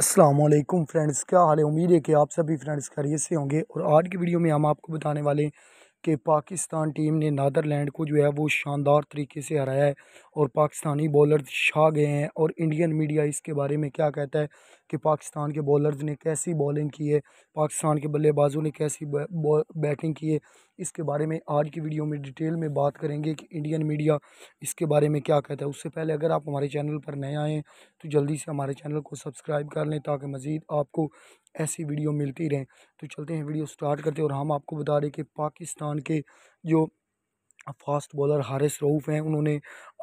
Aslam friends क्या हाल है उम्मीद है कि आप सभी फ्रेंड्स खरीद से होंगे और आज की वीडियो में हम आपको बताने वाले हैं कि पाकिस्तान टीम ने नादरलैंड को जो है वो शानदार तरीके से हराया है और पाकिस्तानी बॉलर छा गए हैं और इंडियन मीडिया इसके बारे में क्या कहता है कि पाकिस्तान के बॉलर्स ने कैसी बॉलिंग की है पाकिस्तान के बल्लेबाजों ने कैसी बैटिंग की है इसके बारे में आज की वीडियो में डिटेल में बात करेंगे कि इंडियन मीडिया इसके बारे में क्या कहता है उससे पहले अगर आप हमारे चैनल पर नए आएँ तो जल्दी से हमारे चैनल को सब्सक्राइब कर लें ताकि मज़ीद आपको ऐसी वीडियो मिलती रहें तो चलते हैं वीडियो स्टार्ट करते हैं और हम आपको बता दें कि पाकिस्तान के जो फास्ट बॉलर हारिस रऊफ़ हैं उन्होंने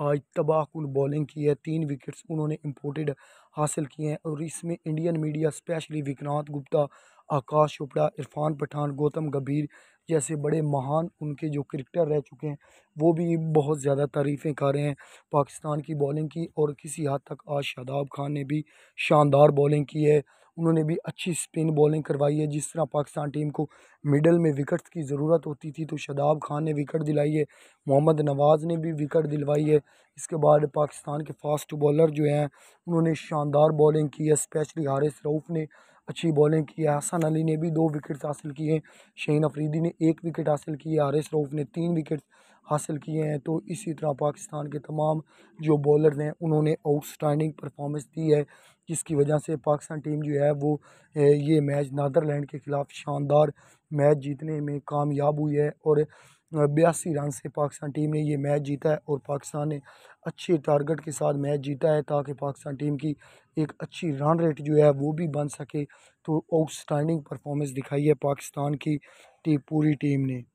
आज तबाहकुन बॉलिंग की है तीन विकेट्स उन्होंने इम्पोर्टेड हासिल किए हैं और इसमें Indian media specially Vikrant Gupta Aakash Chopra Irfan Pathan Gautam Gambhir जैसे बड़े महान उनके जो क्रिकेटर रह चुके हैं वो भी बहुत ज़्यादा तारीफ़ें कर रहे हैं पाकिस्तान की बॉलिंग की और किसी हद तक आज शादाब खान ने भी शानदार बॉलिंग की है उन्होंने भी अच्छी स्पिन बॉलिंग करवाई है जिस तरह पाकिस्तान टीम को मिडल में विकेट्स की ज़रूरत होती थी तो शदाब खान ने विकेट दिलाई है मोहम्मद नवाज़ ने भी विकेट दिलवाई है इसके बाद पाकिस्तान के फास्ट बॉलर जो हैं उन्होंने शानदार बॉलिंग की है स्पेशली हारिस रऊफ़ ने अच्छी बॉलिंग की है हसन अली ने भी दो विकेट हासिल किए हैं शहीन अफरीदी ने एक विकेट हासिल की एस रऊफ़ ने तीन विकेट हासिल किए हैं तो इसी तरह पाकिस्तान के तमाम जो बॉलर हैं उन्होंने आउटस्टैंडिंग परफॉर्मेंस दी है जिसकी वजह से पाकिस्तान टीम जो है वो ये मैच नादरलैंड के ख़िलाफ़ शानदार मैच जीतने में कामयाब हुई है और बयासी रन से पाकिस्तान टीम ने ये मैच जीता है और पाकिस्तान ने अच्छे टारगेट के साथ मैच जीता है ताकि पाकिस्तान टीम की एक अच्छी रन रेट जो है वो भी बन सके तो आउटस्टैंडिंग परफॉर्मेंस दिखाई है पाकिस्तान की टीम पूरी टीम ने